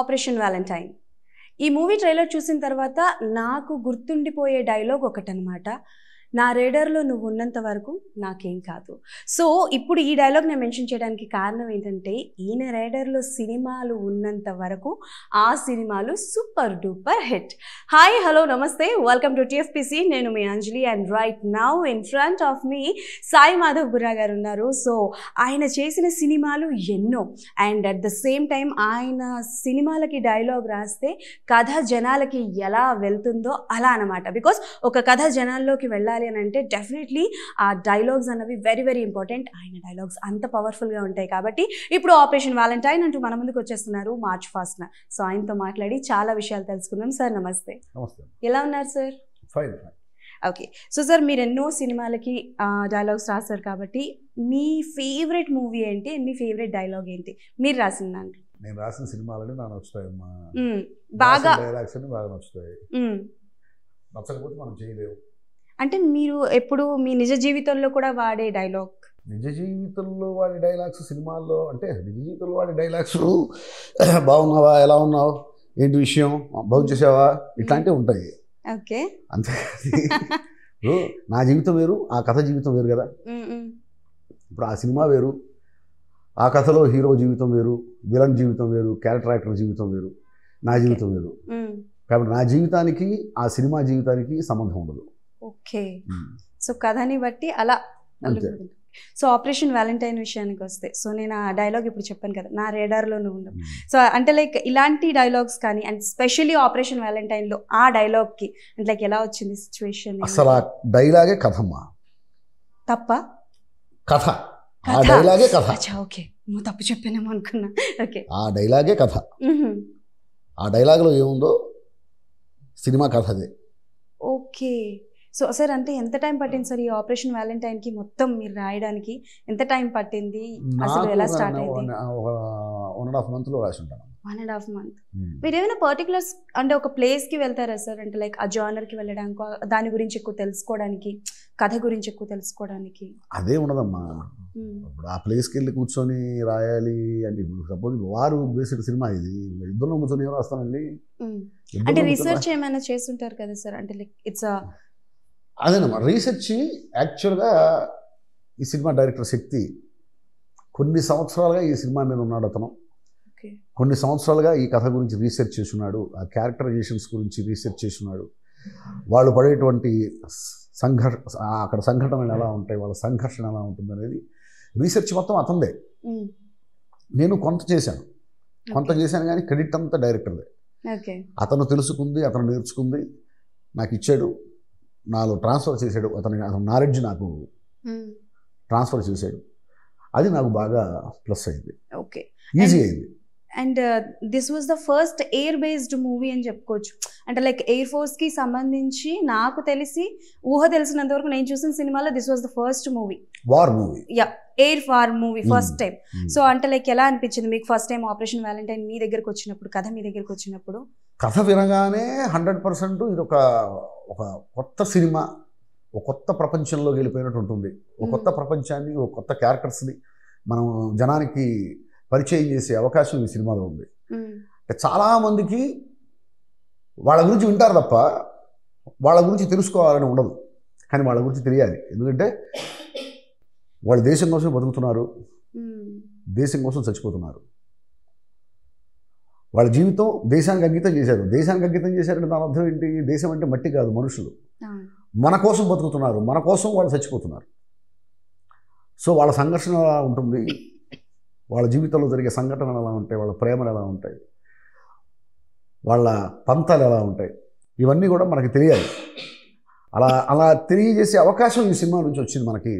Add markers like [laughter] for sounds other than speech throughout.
Operation valentine ఈ movie trailer చూసిన తర్వాత నాకు గుర్తుండిపోయే డైలాగ్ ఒకటనమాట నా రేడర్లో నువ్వు ఉన్నంత వరకు నాకేం కాదు సో ఇప్పుడు ఈ డైలాగ్ నేను మెన్షన్ చేయడానికి కారణం ఏంటంటే ఈయన రేడర్లో సినిమాలు ఉన్నంత వరకు ఆ సినిమాలు super duper hit hi hello నమస్తే వెల్కమ్ టు టిఎఫ్పిసి నేను మీ Anjali and right now in front of మీ సాయి మాధవ్ గురా గారు ఉన్నారు సో ఆయన చేసిన సినిమాలు ఎన్నో and at the same time ఆయన సినిమాలకి డైలాగ్ రాస్తే కథ జనాలకి ఎలా వెళ్తుందో అలా అనమాట బికాస్ ఒక కథ జనాల్లోకి వెళ్ళాలి చెప్పాలి అని అంటే డెఫినెట్లీ ఆ డైలాగ్స్ అన్నవి వెరీ వెరీ ఇంపార్టెంట్ ఆయన డైలాగ్స్ అంత పవర్ఫుల్గా ఉంటాయి కాబట్టి ఇప్పుడు ఆపరేషన్ వాలంటైన్ అంటూ మన ముందుకు వచ్చేస్తున్నారు మార్చ్ ఫాస్ట్న సో ఆయనతో మాట్లాడి చాలా విషయాలు తెలుసుకుందాం సార్ నమస్తే ఎలా ఉన్నారు సార్ ఓకే సో సార్ మీరు ఎన్నో సినిమాలకి డైలాగ్స్ రాస్తారు కాబట్టి మీ ఫేవరెట్ మూవీ ఏంటి మీ ఫేవరెట్ డైలాగ్ ఏంటి మీరు రాసిన దాంట్లో నేను రాసిన సినిమాలని నాకు నచ్చుతాయి బాగా డైలాగ్స్ అన్ని బాగా నచ్చుతాయి నచ్చకపోతే మనం చేయలేము అంటే మీరు ఎప్పుడు మీ నిజ జీవితంలో కూడా వాడే డైలాగ్ నిజ జీవితంలో వాడి డైలాగ్స్ సినిమాల్లో అంటే నిజ జీవితంలో వాడి డైలాగ్స్ [clears throat] బాగున్నావా ఎలా ఉన్నావు ఏంటి విషయం బాగు చేసావా ఇట్లాంటివి ఉంటాయి ఓకే అంతే [laughs] నా జీవితం వేరు ఆ కథ జీవితం వేరు కదా ఇప్పుడు ఆ సినిమా వేరు ఆ కథలో హీరో జీవితం వేరు విలన్ జీవితం వేరు క్యారెక్టర్ యాక్టర్ జీవితం వేరు నా జీవితం వేరు కాబట్టి నా జీవితానికి ఆ సినిమా జీవితానికి సంబంధం ఉండదు ఓకే సో కథని బట్టి అలా సో ఆపరేషన్ వ్యాలంటైన్ విషయానికి వస్తే సో నేను ఆ డైలాగ్ ఇప్పుడు చెప్పాను కదా నా రేడార్లో నువ్వు ఉండవు సో అంటే లైక్ ఇలాంటి డైలాగ్స్ కానీ అండ్ స్పెషలీ ఆపరేషన్ వ్యాలంటైన్లో ఆ డైలాగ్కి అంటే లైక్ ఎలా వచ్చింది సిచ్యువేషన్ అసలు ఆ డైలాగే కథమ్మా తప్ప కథ ఆ డైలాగే కథ ఓకే నువ్వు తప్పు చెప్పానేమో అనుకున్నా ఓకే ఆ డైలాగే కథ ఆ డైలాగ్లో ఏముందో సినిమా కథ అదే ఓకే సో సార్ అంటే ఎంత టైం పట్టింది సార్ ఈ ఆపరేషన్ వ్యాలంటైన్ కి మొత్తం మీరు రాయడానికి ఎంత టైం పట్టింది అసలు ఎలా స్టార్ట్ అయింది వన్ అండ్ హాఫ్ మంత్ లో రాసి ఉంటాను వన్ అండ్ హాఫ్ మంత్ మీరు ఏమైనా పర్టికులర్ అంటే ఒక ప్లేస్ కి వెళ్తారా సార్ అంటే లైక్ ఆ జానర్ కి వెళ్ళడానికి దాని గురించి ఎక్కువ తెలుసుకోవడానికి కథ గురించి ఎక్కువ తెలుసుకోవడానికి అదే ఉండదమ్మా ఇప్పుడు ఆ ప్లేస్కి వెళ్ళి కూర్చొని రాయాలి అంటే ఇప్పుడు సపోజ్ వారు బేసిడ్ సినిమా ఇది ఇద్దరు కూర్చొని ఏం రాస్తానండి అంటే రీసెర్చ్ ఏమైనా చేస్తుంటారు కదా సార్ అంటే లైక్ ఇట్స్ అదేనమ్మా రీసెర్చ్ యాక్చువల్గా ఈ సినిమా డైరెక్టర్ శక్తి కొన్ని సంవత్సరాలుగా ఈ సినిమా మీద ఉన్నాడు అతను కొన్ని సంవత్సరాలుగా ఈ కథ గురించి రీసెర్చ్ చేస్తున్నాడు ఆ క్యారెక్టరైజేషన్స్ గురించి రీసెర్చ్ చేస్తున్నాడు వాళ్ళు పడేటువంటి సంఘర్ష అక్కడ సంఘటనలు ఎలా ఉంటాయి వాళ్ళ సంఘర్షణ ఎలా ఉంటుంది అనేది రీసెర్చ్ మొత్తం అతందే నేను కొంత చేశాను కొంత చేశాను కానీ క్రెడిట్ అంతా డైరెక్టర్దే అతను తెలుసుకుంది అతను నేర్చుకుంది నాకు ఇచ్చాడు నాలో ట్రాన్స్ఫర్ చేశాడు అతని అతని నాలెడ్జ్ నాకు hmm. ట్రాన్స్ఫర్ చేశాడు అది నాకు బాగా ప్లస్ అయింది ఓకే ఈజీ అయింది and this was the first air based movie అని చెప్పుకోవచ్చు అంటే లైక్ ఎయిర్ ఫోర్స్కి సంబంధించి నాకు తెలిసి ఊహ తెలిసినంత వరకు నేను చూసిన సినిమాలో this was the first movie war movie yeah air force movie first time so అంటే లైక్ ఎలా అనిపించింది మీకు ఫస్ట్ టైం ఆపరేషన్ వ్యాలంటైన్ మీ దగ్గరకు వచ్చినప్పుడు కథ మీ దగ్గరకు వచ్చినప్పుడు కథ వినగానే హండ్రెడ్ పర్సెంట్ ఇది ఒక ఒక కొత్త సినిమా ఒక కొత్త ప్రపంచంలోకి వెళ్ళిపోయినట్టు ఉంటుంది ఒక కొత్త ప్రపంచాన్ని ఒక కొత్త క్యారెక్టర్స్ని మనం జనానికి పరిచయం చేసే అవకాశం ఈ సినిమాలో ఉంది అంటే చాలామందికి వాళ్ళ గురించి వింటారు తప్ప వాళ్ళ గురించి తెలుసుకోవాలని ఉండదు కానీ వాళ్ళ గురించి తెలియాలి ఎందుకంటే వాళ్ళు దేశం కోసం బతుకుతున్నారు దేశం కోసం చచ్చిపోతున్నారు వాళ్ళ జీవితం దేశానికి అంకితం చేశారు దేశానికి అంకితం చేశారంటే దాని అర్థం ఏంటి దేశం అంటే మట్టి కాదు మనుషులు మన కోసం బతుకుతున్నారు మన కోసం వాళ్ళు చచ్చిపోతున్నారు సో వాళ్ళ సంఘర్షణ ఎలా ఉంటుంది వాళ్ళ జీవితంలో జరిగే సంఘటనలు ఎలా ఉంటాయి వాళ్ళ ప్రేమలు ఎలా ఉంటాయి వాళ్ళ పంతాలు ఎలా ఉంటాయి ఇవన్నీ కూడా మనకి తెలియాలి అలా అలా తెలియజేసే అవకాశం ఈ సినిమా నుంచి వచ్చింది మనకి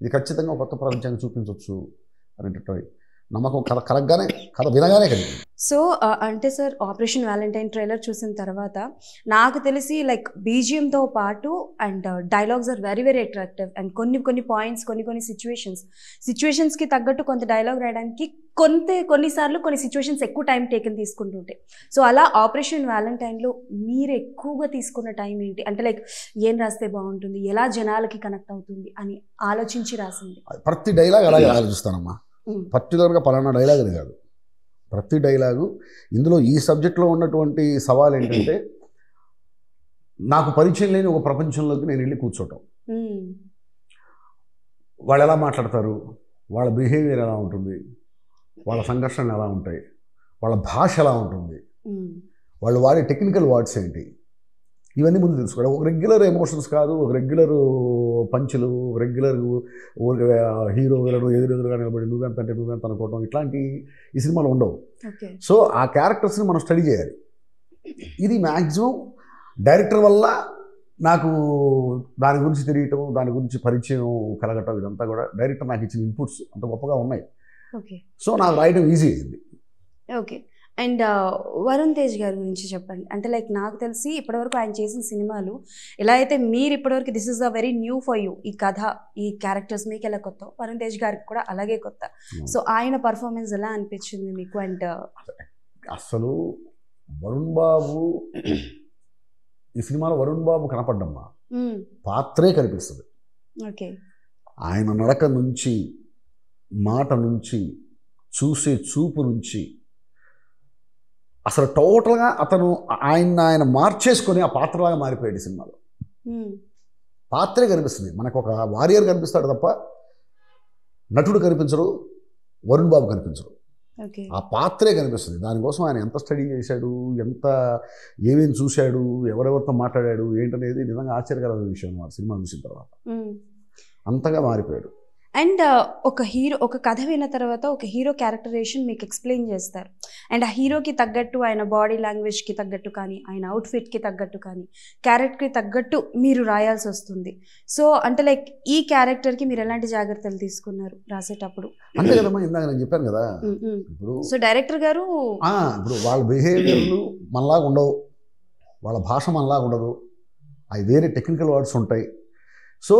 ఇది ఖచ్చితంగా కొత్త ప్రపంచాన్ని చూపించవచ్చు అనేటటువంటి నమ్మకం కర కరెక్ట్గానే కథ వినగానే కలిగింది సో అంటే సార్ ఆపరేషన్ వ్యాలంటైన్ ట్రైలర్ చూసిన తర్వాత నాకు తెలిసి లైక్ బీజిఎంతో పాటు and dialogues are very very attractive and కొన్ని కొన్ని పాయింట్స్ కొన్ని కొన్ని సిచ్యువేషన్స్ సిచ్యువేషన్స్కి తగ్గట్టు కొంత డైలాగ్ రాయడానికి కొంత కొన్నిసార్లు కొన్ని సిచ్యువేషన్స్ ఎక్కువ టైం టేకన్ తీసుకుంటుంటాయి సో అలా ఆపరేషన్ వ్యాలంటైన్లో మీరు ఎక్కువగా తీసుకున్న టైం ఏంటి అంటే లైక్ ఏం రాస్తే బాగుంటుంది ఎలా జనాలకి కనెక్ట్ అవుతుంది అని ఆలోచించి రాసింది ప్రతి డైలాగ్ అలాగే ఆలోచిస్తానమ్మా పర్టికులర్గా పలానా డైలాగ్ అని కాదు ప్రతి డైలాగు ఇందులో ఈ సబ్జెక్ట్లో ఉన్నటువంటి సవాల్ ఏంటంటే నాకు పరిచయం లేని ఒక ప్రపంచంలోకి నేను వెళ్ళి కూర్చోటం వాళ్ళు ఎలా మాట్లాడతారు వాళ్ళ బిహేవియర్ ఎలా ఉంటుంది వాళ్ళ సంఘర్షణలు ఎలా ఉంటాయి వాళ్ళ భాష ఎలా ఉంటుంది వాళ్ళు వాడే టెక్నికల్ వర్డ్స్ ఏంటి ఇవన్నీ ముందు తెలుసుకోవాలి ఒక రెగ్యులర్ ఎమోషన్స్ కాదు ఒక రెగ్యులర్ పంచులు రెగ్యులర్ ఊరికే హీరో ఎదురు ఎదురెదురుగా నిలబడి నువ్వెంత అంటే నువ్వెంత అనుకోవడం ఇట్లాంటి ఈ సినిమాలు ఉండవు సో ఆ క్యారెక్టర్స్ని మనం స్టడీ చేయాలి ఇది మ్యాక్సిమం డైరెక్టర్ వల్ల నాకు దాని గురించి తెలియటం దాని గురించి పరిచయం కలగటం ఇదంతా కూడా డైరెక్టర్ నాకు ఇచ్చిన ఇన్పుట్స్ అంత గొప్పగా ఉన్నాయి సో నాకు రాయడం ఈజీ అయింది ఓకే అండ్ వరుణ్ తేజ్ గారి గురించి చెప్పండి అంటే లైక్ నాకు తెలిసి ఇప్పటివరకు ఆయన చేసిన సినిమాలు ఎలా అయితే మీరు ఇప్పటివరకు this is a very new for you ఈ కథ ఈ క్యారెక్టర్స్ మీకు ఎలా కొత్త వరుణ్ తేజ్ గారికి కూడా అలాగే కొత్త సో ఆయన పర్ఫార్మెన్స్ ఎలా అనిపించింది మీకు అండ్ అసలు వరుణ్ బాబు ఈ సినిమాలో వరుణ్ బాబు కనపడ్డమ్మా పాత్రే కనిపిస్తుంది ఓకే ఆయన నడక నుంచి మాట నుంచి చూసే చూపు నుంచి అసలు టోటల్గా అతను ఆయన ఆయన మార్చేసుకొని ఆ పాత్రలాగా మారిపోయాడు ఈ సినిమాలో పాత్రే కనిపిస్తుంది మనకు ఒక వారియర్ కనిపిస్తాడు తప్ప నటుడు కనిపించరు వరుణ్ బాబు కనిపించరు ఆ పాత్రే కనిపిస్తుంది దానికోసం ఆయన ఎంత స్టడీ చేశాడు ఎంత ఏమేమి చూశాడు ఎవరెవరితో మాట్లాడాడు ఏంటనేది నిజంగా ఆశ్చర్యకరమైన విషయం సినిమా చూసిన తర్వాత అంతగా మారిపోయాడు అండ్ ఒక హీరో ఒక కథ విన్న తర్వాత ఒక హీరో క్యారెక్టరేషన్ మీకు ఎక్స్ప్లెయిన్ చేస్తారు అండ్ ఆ హీరోకి తగ్గట్టు ఆయన బాడీ లాంగ్వేజ్కి తగ్గట్టు కానీ ఆయన అవుట్ఫిట్కి తగ్గట్టు కానీ క్యారెక్టర్కి తగ్గట్టు మీరు రాయాల్సి వస్తుంది సో అంటే లైక్ ఈ క్యారెక్టర్కి మీరు ఎలాంటి జాగ్రత్తలు తీసుకున్నారు రాసేటప్పుడు చెప్పాను కదా సో డైరెక్టర్ గారు ఇప్పుడు వాళ్ళ బిహేవియర్లు మనలాగా ఉండవు వాళ్ళ భాష మనలాగా ఉండదు అవి వేరే టెక్నికల్ వర్డ్స్ ఉంటాయి సో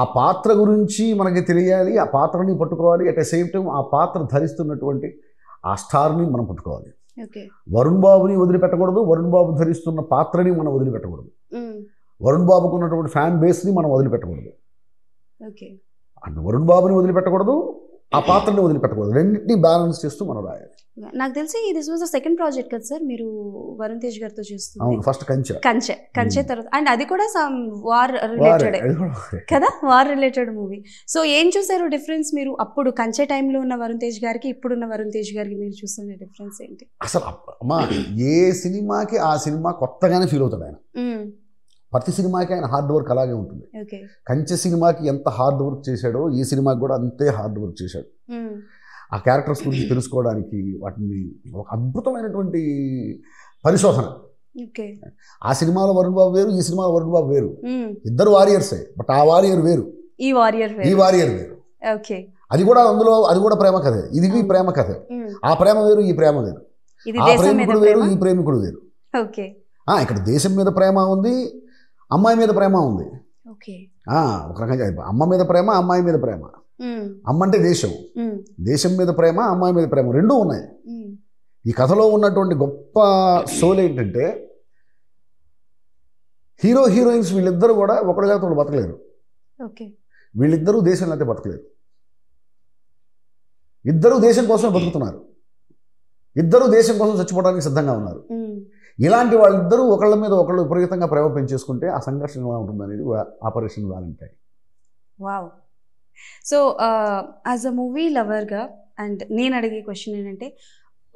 ఆ పాత్ర గురించి మనకి తెలియాలి ఆ పాత్రని పట్టుకోవాలి అట్ ద సేమ్ టైం ఆ పాత్ర ధరిస్తున్నటువంటి ఆ స్టార్ని మనం పట్టుకోవాలి వరుణ్ బాబుని వదిలిపెట్టకూడదు వరుణ్ బాబు ధరిస్తున్న పాత్రని మనం వదిలిపెట్టకూడదు వరుణ్ బాబుకు ఉన్నటువంటి ఫ్యాన్ బేస్ని మనం వదిలిపెట్టకూడదు అండ్ వరుణ్ బాబుని వదిలిపెట్టకూడదు ఆ పాత్రని వదిలిపెట్టకూడదు రెండింటినీ బ్యాలెన్స్ చేస్తూ మనం రాయాలి నాకు తెలిసి this was the second project కదా సార్ మీరు వరుణ్ తేజ్ గారితో చేస్తున్నారు ఫస్ట్ కంచె కంచె కంచె hmm. తర్వాత అండ్ అది కూడా సమ్ వార్ రిలేటెడ్ కదా వార్ రిలేటెడ్ మూవీ సో ఏం చూసారు డిఫరెన్స్ మీరు అప్పుడు కంచె టైంలో ఉన్న వరుణ్ తేజ్ గారికి ఇప్పుడున్న వరుణ్ తేజ్ గారికి మీరు చూస్తున్న డిఫరెన్స్ ఏంటి అసలు అమ్మా ఏ సినిమాకి ఆ సినిమా కొత్తగానే ఫీల్ అవుతాడు ఆయన hmm. ప్రతి సినిమాకి ఆయన హార్డ్ వర్క్ అలాగే ఉంటుంది కంచె సినిమాకి ఎంత హార్డ్ వర్క్ చేశాడో ఈ సినిమాకి కూడా అంతే హార్డ్ వర్క్ చేశాడు ఆ క్యారెక్టర్స్ గురించి తెలుసుకోవడానికి వాటిని ఒక అద్భుతమైనటువంటి పరిశోధన ఆ సినిమాలో వరుణ్ బాబు వేరు ఈ సినిమాలో వరుణ్ బాబు వేరు ఇద్దరు వారియర్సే బట్ ఆ వారియర్ వేరు ఈ వారియర్ ఈ వారియర్ వేరు అది కూడా అందులో అది కూడా ప్రేమ కథ ఇది ప్రేమ కథ ఆ ప్రేమ వేరు ఈ ప్రేమ వేరు ఆ ప్రేమికుడు వేరు ఈ ప్రేమికుడు వేరు ఇక్కడ దేశం మీద ప్రేమ ఉంది అమ్మాయి మీద ప్రేమ ఉంది ఒక రకంగా అమ్మ మీద ప్రేమ అమ్మాయి మీద ప్రేమ అమ్మ అంటే దేశం దేశం మీద ప్రేమ అమ్మాయి మీద ప్రేమ రెండూ ఉన్నాయి ఈ కథలో ఉన్నటువంటి గొప్ప సోల్ ఏంటంటే హీరో హీరోయిన్స్ వీళ్ళిద్దరూ కూడా ఒకటి కాదు బతకలేరు వీళ్ళిద్దరూ దేశంలో అయితే బతకలేరు ఇద్దరు దేశం కోసమే బతుకుతున్నారు ఇద్దరు దేశం కోసం చచ్చిపోవడానికి సిద్ధంగా ఉన్నారు ఇలాంటి వాళ్ళిద్దరూ ఒకళ్ళ మీద ఒకళ్ళు విపరీతంగా ప్రేమ పెంచేసుకుంటే ఆ సంఘర్షణ ఎలా ఉంటుంది అనేది ఆపరేషన్ వాలంటాయి wow so as a movie లవర్గా అండ్ నేను అడిగే క్వశ్చన్ ఏంటంటే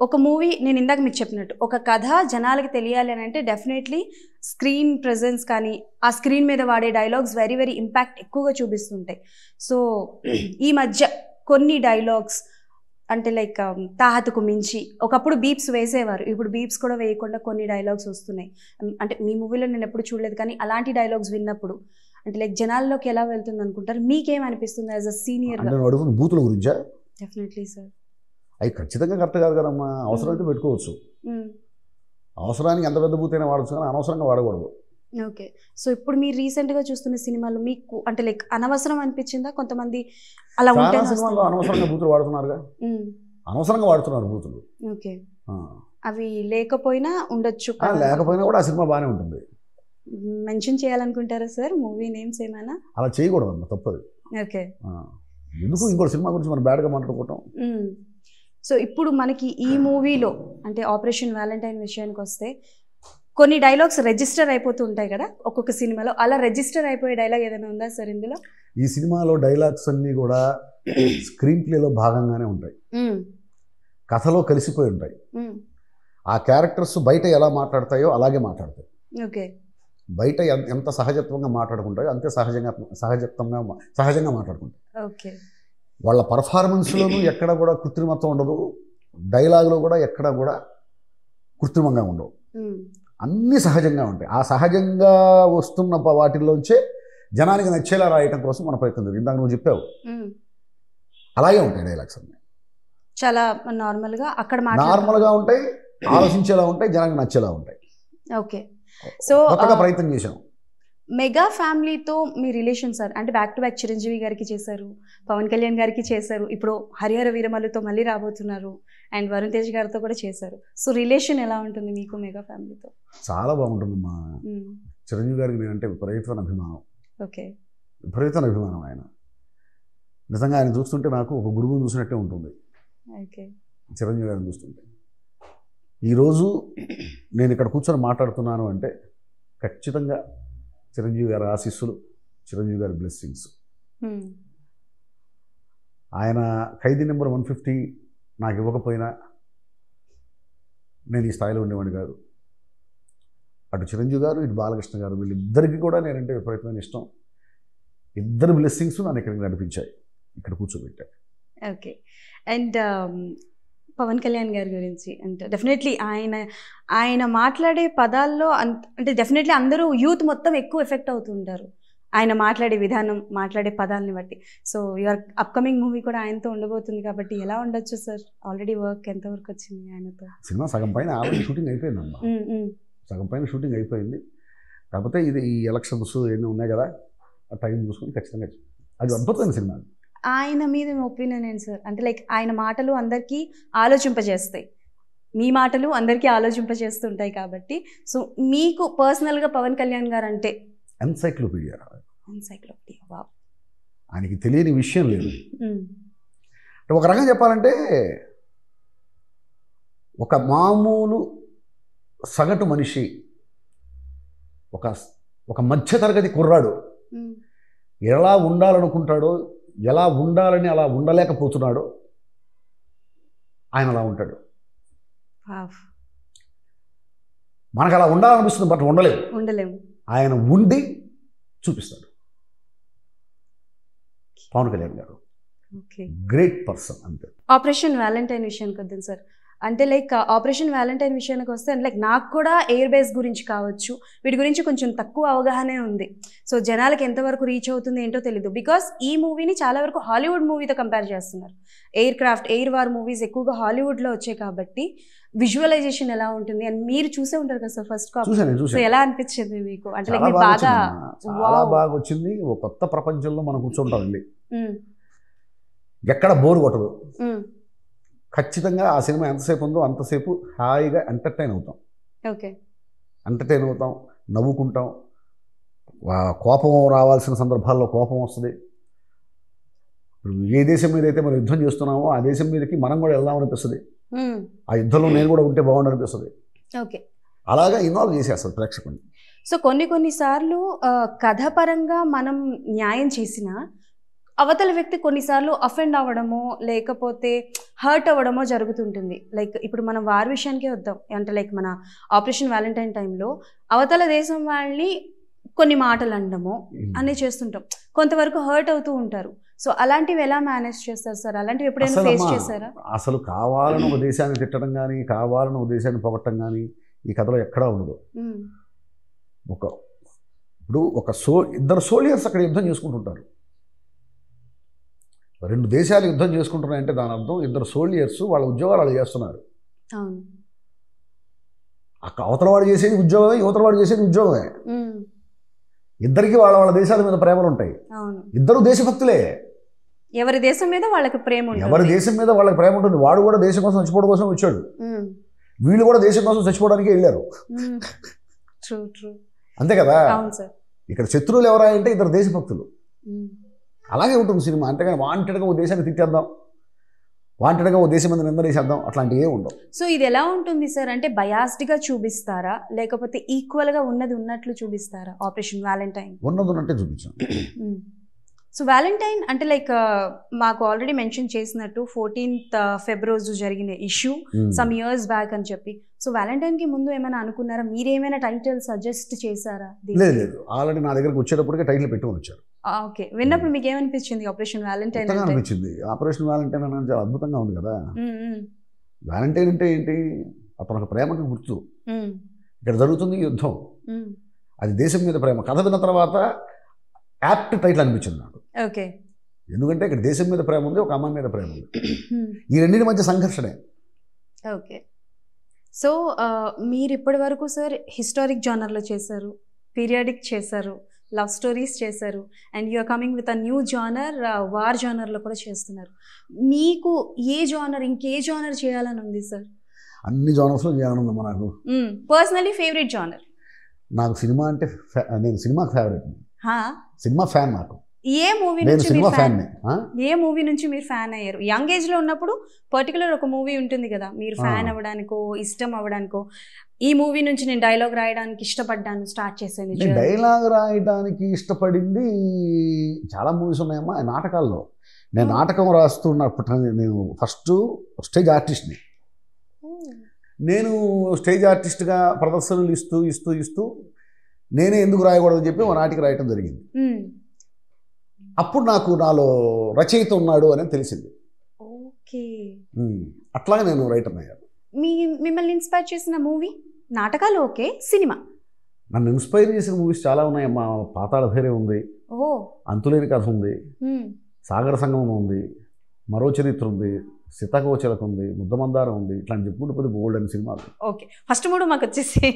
ఒక మూవీ నేను ఇందాక మీరు చెప్పినట్టు ఒక కథ జనాలకి తెలియాలి అని అంటే డెఫినెట్లీ స్క్రీన్ ప్రజెన్స్ కానీ ఆ స్క్రీన్ మీద వాడే డైలాగ్స్ వెరీ వెరీ ఇంపాక్ట్ ఎక్కువగా చూపిస్తుంటాయి సో ఈ మధ్య కొన్ని డైలాగ్స్ అంటే లైక్ um, తాహతకు మించి ఒకప్పుడు బీప్స్ వేసేవారు ఇప్పుడు బీప్స్ కూడా వేయకుండా కొన్ని డైలాగ్స్ వస్తున్నాయి అంటే మీ మూవీలో నేను ఎప్పుడు చూడలేదు కానీ అలాంటి డైలాగ్స్ విన్నప్పుడు అంటే లైక్ జనాల్లోకి ఎలా వెళ్తుంది అనుకుంటారు మీకేమనిపిస్తుంది యాజ్ అ సీనియర్ బూతుల గురించా డెఫినెట్లీ సార్ అవి ఖచ్చితంగా కరెక్ట్ కాదు కదమ్మా అవసరమైతే పెట్టుకోవచ్చు అవసరానికి ఎంత పెద్ద బూత్ అయినా వాడచ్చు కానీ అనవసరంగా వాడకూడదు ఓకే సో ఇప్పుడు మీరు రీసెంట్ గా చూస్తున్న సినిమాలు మీకు అంటే లైక్ అనవసరం అనిపించిందా కొంతమంది అలా ఉంటే అనవసరంగా బూతులు వాడుతున్నారుగా అనవసరంగా వాడుతున్నారు బూతులు ఓకే అవి లేకపోయినా ఉండొచ్చు లేకపోయినా కూడా ఆ సినిమా బాగానే ఉంటుంది మెన్షన్ చేయాలనుకుంటారా సార్ మూవీ నేమ్స్ ఏమైనా అలా చేయకూడదు తప్పదు ఓకే ఎందుకు ఇంకో సినిమా గురించి మనం బ్యాడ్గా మాట్లాడుకోవటం సో ఇప్పుడు మనకి ఈ మూవీలో అంటే ఆపరేషన్ వ్యాలంటైన్ విషయానికి వస్తే కొన్ని డైలాగ్స్ రిజిస్టర్ అయిపోతూ ఉంటాయి కదా ఒక్కొక్క సినిమాలో అలా రిజిస్టర్ అయిపోయే డైలాగ్ ఏదైనా ఉందా సార్ ఇందులో ఈ సినిమాలో డైలాగ్స్ అన్నీ కూడా స్క్రీన్ [clears throat] ప్లేలో భాగంగానే ఉంటాయి కథలో కలిసిపోయి ఉంటాయి ఆ క్యారెక్టర్స్ బయట ఎలా మాట్లాడతాయో అలాగే మాట్లాడతాయి ఓకే బయట ఎంత సహజత్వంగా మాట్లాడుకుంటాయో అంతే సహజంగా సహజత్వంగా సహజంగా మాట్లాడుకుంటాయి ఓకే వాళ్ళ పర్ఫార్మెన్స్లోనూ ఎక్కడ కూడా కృత్రిమత్వం ఉండదు డైలాగ్లో కూడా ఎక్కడ కూడా కృత్రిమంగా ఉండవు అన్నీ సహజంగా ఉంటాయి ఆ సహజంగా వస్తున్న వాటిల్లోంచే జనానికి నచ్చేలా రాయటం కోసం మన ప్రయత్నం జరిగింది ఇందాక నువ్వు చెప్పావు అలాగే ఉంటాయి డైలాగ్స్ అన్నీ చాలా నార్మల్గా అక్కడ నార్మల్గా ఉంటాయి ఆలోచించేలా ఉంటాయి జనానికి నచ్చేలా ఉంటాయి ఓకే సో ప్రయత్నం చేశాం మెగా ఫ్యామిలీతో మీ రిలేషన్ సార్ అంటే బ్యాక్ టు బ్యాక్ చిరంజీవి గారికి చేశారు పవన్ కళ్యాణ్ గారికి చేశారు ఇప్పుడు హరిహర వీరమల్లితో మళ్ళీ రాబోతున్నారు అండ్ వరుణ్ తేజ్ గారితో కూడా చేశారు సో రిలేషన్ ఎలా ఉంటుంది మీకు మెగా ఫ్యామిలీతో చాలా బాగుంటుంది బాగుంటుందమ్మా చిరంజీవి గారికి నేనంటే విపరీతమైన అభిమానం ఓకే విపరీతమైన అభిమానం ఆయన నిజంగా ఆయన చూస్తుంటే నాకు ఒక గురువుని చూసినట్టే ఉంటుంది ఓకే చిరంజీవి గారిని చూస్తుంటే ఈరోజు నేను ఇక్కడ కూర్చొని మాట్లాడుతున్నాను అంటే ఖచ్చితంగా చిరంజీవి గారి ఆశీస్సులు చిరంజీవి గారి బ్లెస్సింగ్స్ ఆయన ఖైదీ నెంబర్ వన్ ఫిఫ్టీ నాకు ఇవ్వకపోయినా నేను ఈ స్థాయిలో ఉండేవాడిని కాదు అటు చిరంజీవి గారు ఇటు బాలకృష్ణ గారు వీళ్ళిద్దరికీ కూడా నేనంటే విపరీతమైన ఇష్టం ఇద్దరు బ్లెస్సింగ్స్ నన్ను ఇక్కడికి నడిపించాయి ఇక్కడ కూర్చోబెట్టాయి ఓకే అండ్ పవన్ కళ్యాణ్ గారి గురించి అంటే డెఫినెట్లీ ఆయన ఆయన మాట్లాడే పదాల్లో అంటే డెఫినెట్లీ అందరూ యూత్ మొత్తం ఎక్కువ ఎఫెక్ట్ అవుతుంటారు ఆయన మాట్లాడే విధానం మాట్లాడే పదాలని బట్టి సో యువర్ అప్కమింగ్ మూవీ కూడా ఆయనతో ఉండబోతుంది కాబట్టి ఎలా ఉండొచ్చు సార్ ఆల్రెడీ వర్క్ ఎంతవరకు వచ్చింది ఆయనతో సినిమా సగం పైన ఆల్రెడీ షూటింగ్ అయిపోయింది సగం పైన షూటింగ్ అయిపోయింది కాకపోతే ఇది ఈ ఎలక్షన్స్ ఎన్ని ఉన్నాయి కదా ఆ టైం చూసుకొని ఖచ్చితంగా అది అద్భుతమైన సినిమా ఆయన మీద ఒపీనియన్ ఏంటి సార్ అంటే లైక్ ఆయన మాటలు అందరికీ ఆలోచింపజేస్తాయి మీ మాటలు అందరికీ ఆలోచింపజేస్తుంటాయి కాబట్టి సో మీకు పర్సనల్గా పవన్ కళ్యాణ్ గారు అంటే ఎన్సైక్లోపీడియా ఎన్సైక్లోపీడియా వా ఆయనకి తెలియని విషయం లేదు ఒక రకంగా చెప్పాలంటే ఒక మామూలు సగటు మనిషి ఒక ఒక మధ్యతరగతి కుర్రాడు ఎలా ఉండాలనుకుంటాడో ఎలా ఉండాలని అలా ఉండలేకపోతున్నాడో ఆయన అలా ఉంటాడు మనకు అలా ఉండాలనిపిస్తుంది బట్ ఉండలేము ఉండలేము ఆయన ఉండి చూపిస్తాడు పవన్ కళ్యాణ్ గారు గ్రేట్ పర్సన్ అంతే ఆపరేషన్ వ్యాలంటైన్ విషయానికి వద్దాం సార్ అంటే లైక్ ఆపరేషన్ వ్యాలంటైన్ విషయానికి వస్తే లైక్ నాకు కూడా ఎయిర్ బేస్ గురించి కావచ్చు వీటి గురించి కొంచెం తక్కువ అవగాహనే ఉంది సో జనాలకు ఎంతవరకు రీచ్ అవుతుంది ఏంటో తెలీదు బికాస్ ఈ మూవీని చాలా వరకు హాలీవుడ్ మూవీతో కంపేర్ చేస్తున్నారు aircraft air war movies ఎక్కువగా హాలీవుడ్లో వచ్చాయి కాబట్టి విజువలైజేషన్ ఎలా ఉంటుంది అని మీరు చూసే ఉంటారు కదా సార్ ఫస్ట్ కాపీ సో ఎలా అనిపించింది మీకు అంటే లైక్ బాగా చాలా బాగా వచ్చింది కొత్త ప్రపంచంలో మనం కూర్చుంటాం hmm. ఎక్కడ బోర్ కొట్టదు hmm. ఖచ్చితంగా ఆ సినిమా ఎంతసేపు ఉందో అంతసేపు హాయిగా ఎంటర్టైన్ అవుతాం ఓకే ఎంటర్టైన్ అవుతాం నవ్వుకుంటాం కోపం రావాల్సిన సందర్భాల్లో కోపం వస్తుంది ఏ దేశం మీద అయితే మనం యుద్ధం చేస్తున్నామో ఆ దేశం మీదకి మనం కూడా వెళ్దాం అనిపిస్తుంది ఆ యుద్ధంలో నేను కూడా ఉంటే బాగుండు అనిపిస్తుంది ఓకే అలాగా ఇన్వాల్వ్ చేసేస్తారు ప్రేక్షకుని సో కొన్ని కొన్నిసార్లు కథపరంగా మనం న్యాయం చేసినా అవతల వ్యక్తి కొన్నిసార్లు అఫెండ్ అవ్వడమో లేకపోతే హర్ట్ అవ్వడమో జరుగుతుంటుంది లైక్ ఇప్పుడు మనం వారి విషయానికే వద్దాం అంటే లైక్ మన ఆపరేషన్ వ్యాలంటైన్ టైంలో అవతల దేశం వాళ్ళని కొన్ని మాటలు అనడము అన్నీ చేస్తుంటాం కొంతవరకు హర్ట్ అవుతూ ఉంటారు సో అలాంటివి ఎలా మేనేజ్ చేస్తారు సార్ అలాంటివి ఎప్పుడైనా ఫేస్ చేశారా అసలు కావాలని ఒక దేశాన్ని తిట్టడం కానీ కావాలని ఒక దేశాన్ని పొగట్టం కానీ ఈ కథలో ఎక్కడా ఉండదు ఒక ఇప్పుడు ఒక సో ఇద్దరు సోల్జర్స్ అక్కడ యుద్ధం చేసుకుంటుంటారు రెండు దేశాలు యుద్ధం చేసుకుంటున్నాయంటే దాని అర్థం ఇద్దరు సోల్జర్స్ వాళ్ళ ఉద్యోగాలు వాళ్ళు చేస్తున్నారు అక్కడ అవతల వాడు చేసేది ఉద్యోగమే యువతల వాడు చేసేది ఉద్యోగమే ఇద్దరికి వాళ్ళ వాళ్ళ దేశాల మీద ప్రేమలు ఉంటాయి ఇద్దరు దేశభక్తులే ఎవరి దేశం మీద వాళ్ళకి ప్రేమ ఎవరి దేశం మీద వాళ్ళకి ప్రేమ ఉంటుంది వాడు కూడా దేశం కోసం చచ్చిపోవడం కోసం వచ్చాడు వీళ్ళు కూడా దేశం కోసం చచ్చిపోవడానికి వెళ్ళారు అంతే కదా ఇక్కడ శత్రువులు ఎవరా అంటే ఇద్దరు దేశభక్తులు అలాగే ఉంటుంది సినిమా అంతేగాని వాంటెడ్గా ఓ దేశాన్ని తిట్టేద్దాం వాంటెడ్గా ఓ దేశం మీద నిందలేసేద్దాం అట్లాంటివి ఏ ఉండవు సో ఇది ఎలా ఉంటుంది సార్ అంటే బయాస్డ్గా చూపిస్తారా లేకపోతే ఈక్వల్గా ఉన్నది ఉన్నట్లు చూపిస్తారా ఆపరేషన్ వ్యాలంటైన్ ఉన్నది ఉన్నట్టే చూపించాం సో hmm. వ్యాలంటైన్ అంటే లైక్ uh, మాకు ఆల్రెడీ మెన్షన్ చేసినట్టు ఫోర్టీన్త్ uh, ఫిబ్రవరి జరిగిన ఇష్యూ సమ్ ఇయర్స్ బ్యాక్ అని చెప్పి సో వ్యాలంటైన్కి ముందు ఏమైనా అనుకున్నారా మీరేమైనా టైటిల్ సజెస్ట్ చేశారా లేదు లేదు ఆల్రెడీ నా దగ్గరకు వచ్చేటప్పటికే టైటిల్ పెట్టుకొని వచ్చారు ఓకే విన్నప్పుడు మీకు ఏమనిపించింది ఆపరేషన్ వ్యాలంటైన్ అనిపించింది ఆపరేషన్ వ్యాలంటైన్ అనేది చాలా అద్భుతంగా ఉంది కదా వ్యాలంటైన్ అంటే ఏంటి అతను ఒక ప్రేమకు గుర్తు ఇక్కడ జరుగుతుంది యుద్ధం అది దేశం మీద ప్రేమ కథ విన్న తర్వాత యాప్ట్ టైటిల్ అనిపించింది నాకు ఓకే ఎందుకంటే ఇక్కడ దేశం మీద ప్రేమ ఉంది ఒక అమ్మ మీద ప్రేమ ఉంది ఈ రెండింటి మధ్య సంఘర్షణే ఓకే సో మీరు ఇప్పటి వరకు సార్ హిస్టారిక్ జానర్లో చేశారు పీరియాడిక్ చేశారు లవ్ స్టోరీస్ చేశారు and you are coming with a new genre war జానర్లో కూడా చేస్తున్నారు మీకు ఏ జానర్ ఇంకే జానర్ చేయాలని ఉంది సార్ అన్ని జానర్స్లో చేయాలని నాకు పర్సనలీ ఫేవరెట్ జానర్ నాకు సినిమా అంటే నేను సినిమా ఫేవరెట్ సినిమా ఫ్యాన్ నాకు ఏ మూవీ నుంచి మీరు ఫ్యాన్ ఏ మూవీ నుంచి మీరు ఫ్యాన్ అయ్యారు యంగ్ ఏజ్ లో ఉన్నప్పుడు పర్టికులర్ ఒక మూవీ ఉంటుంది కదా మీరు ఫ్యాన్ అవ్వడానికో ఇష్టం అవ్వడానికో ఈ మూవీ నుంచి నేను డైలాగ్ రాయడానికి ఇష్టపడ్డాను స్టార్ట్ చేసే డైలాగ్ రాయడానికి ఇష్టపడింది చాలా మూవీస్ ఉన్నాయమ్మా నాటకాల్లో నేను నాటకం రాస్తున్నప్పుడు నేను ఫస్ట్ స్టేజ్ ఆర్టిస్ట్ని నేను స్టేజ్ ఆర్టిస్ట్గా ప్రదర్శనలు ఇస్తూ ఇస్తూ ఇస్తూ నేనే ఎందుకు రాయకూడదని చెప్పి ఒక నాటికి రాయటం జరిగింది అప్పుడు నాకు నాలో రచయిత ఉన్నాడు అని తెలిసింది ఓకే అట్లాగే నేను రైటర్ అయ్యాను మీ మిమ్మల్ని ఇన్స్పైర్ చేసిన మూవీ నాటకాలు ఓకే సినిమా నన్ను ఇన్స్పైర్ చేసిన మూవీస్ చాలా ఉన్నాయి మా పాతాళ భైరే ఉంది ఓ అంతులేని కథ ఉంది సాగర సంగమం ఉంది మరో చరిత్ర ఉంది సీతాకోచలకు ఉంది ముద్దమందారం ఉంది ఇట్లా అని చెప్పుకుంటూ పోతే బోల్డ్ అని సినిమాలు ఓకే ఫస్ట్ మూడు మాకు వచ్చేసి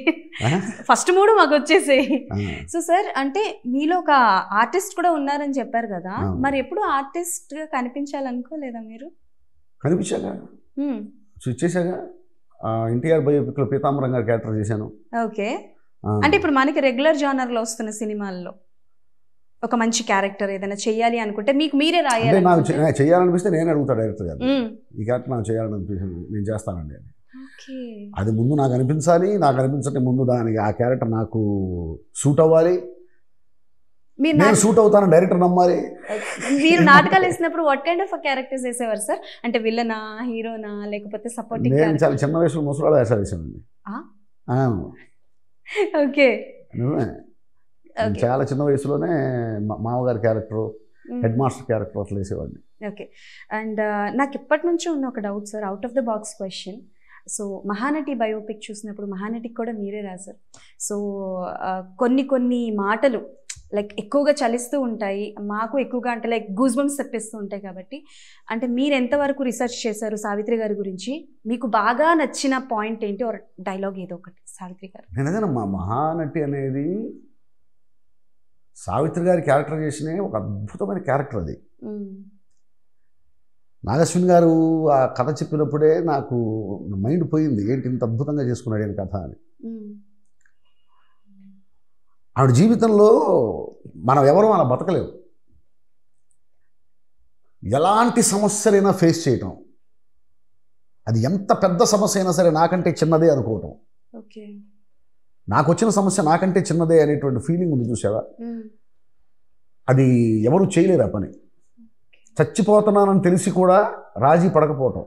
ఫస్ట్ మూడు మాకు వచ్చేసి సో సార్ అంటే మీలో ఒక ఆర్టిస్ట్ కూడా ఉన్నారని చెప్పారు కదా మరి ఎప్పుడు ఆర్టిస్ట్గా కనిపించాలనుకోలేదా మీరు కనిపించాగా చేశాగా ఎన్టీఆర్ లో పీతాంబరం గారు క్యారెక్టర్ చేశాను ఓకే అంటే ఇప్పుడు మనకి రెగ్యులర్ లో వస్తున్న సినిమాల్లో ఒక మంచి క్యారెక్టర్ ఏదైనా చేయాలి అనుకుంటే మీకు మీరే రాయాలి నాకు చేయాలనిపిస్తే నేను అడుగుతా డైరెక్టర్ గారు ఈ క్యారెక్టర్ నాకు చేయాలనిపించింది నేను చేస్తానండి అని అది ముందు నాకు అనిపించాలి నాకు అనిపించటే ముందు దానికి ఆ క్యారెక్టర్ నాకు సూట్ అవ్వాలి నేను సూట్ అవుతాను డైరెక్టర్ నమ్మాలి మీరు నాటకాలు వేసినప్పుడు వాట్ కైండ్ ఆఫ్ క్యారెక్టర్స్ వేసేవారు సార్ అంటే విల్లనా హీరోనా లేకపోతే సపోర్ట్ నేను చాలా చిన్న వయసులో ముసలాడ వేషాలు వేసానండి ఓకే నిజమే చాలా చిన్న వయసులోనే మామగారి character hmm. Head master character అసలు వేసేవాడిని ఓకే అండ్ uh, నాకు ఇప్పటి నుంచి ఉన్న ఒక doubt sir out of the box question so Mahanati biopic చూసినప్పుడు మహానటికి కూడా మీరే రాశారు సో uh, కొన్ని కొన్ని మాటలు లైక్ ఎక్కువగా చలిస్తూ ఉంటాయి మాకు ఎక్కువగా అంటే లైక్ గూజ్ తెప్పిస్తూ ఉంటాయి కాబట్టి అంటే మీరు ఎంతవరకు రీసెర్చ్ చేశారు సావిత్రి గారి గురించి మీకు బాగా నచ్చిన పాయింట్ ఏంటి ఒక డైలాగ్ ఏదో ఒకటి సావిత్రి గారు నిజంగా మహానటి అనేది సావిత్రి గారి క్యారెక్టర్ చేసిన ఒక అద్భుతమైన క్యారెక్టర్ అది నాగస్విన్ గారు ఆ కథ చెప్పినప్పుడే నాకు మైండ్ పోయింది ఏంటి ఇంత అద్భుతంగా చేసుకున్నాడు ఆయన కథ అని ఆవిడ జీవితంలో మనం ఎవరూ అలా బతకలేవు ఎలాంటి సమస్యలైనా ఫేస్ చేయటం అది ఎంత పెద్ద సమస్య అయినా సరే నాకంటే చిన్నదే అనుకోవటం ఓకే నాకు వచ్చిన సమస్య నాకంటే చిన్నదే అనేటువంటి ఫీలింగ్ ఉంది చూసావా అది ఎవరు చేయలేరు ఆ పని చచ్చిపోతున్నానని తెలిసి కూడా రాజీ పడకపోవటం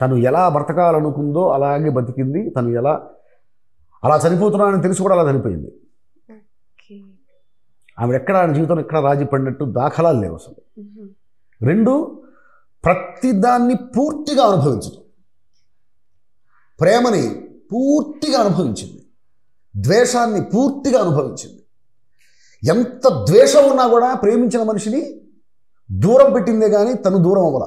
తను ఎలా బ్రతకాలనుకుందో అలాగే బతికింది తను ఎలా అలా చనిపోతున్నానని తెలిసి కూడా అలా చనిపోయింది ఆమె ఎక్కడ ఆయన జీవితం ఎక్కడ రాజీ పడినట్టు దాఖలాలు లేవు అసలు రెండు ప్రతిదాన్ని పూర్తిగా అనుభవించడం ప్రేమని పూర్తిగా అనుభవించింది ద్వేషాన్ని పూర్తిగా అనుభవించింది ఎంత ద్వేషం ఉన్నా కూడా ప్రేమించిన మనిషిని దూరం పెట్టిందే కానీ తను దూరం అవ్వాల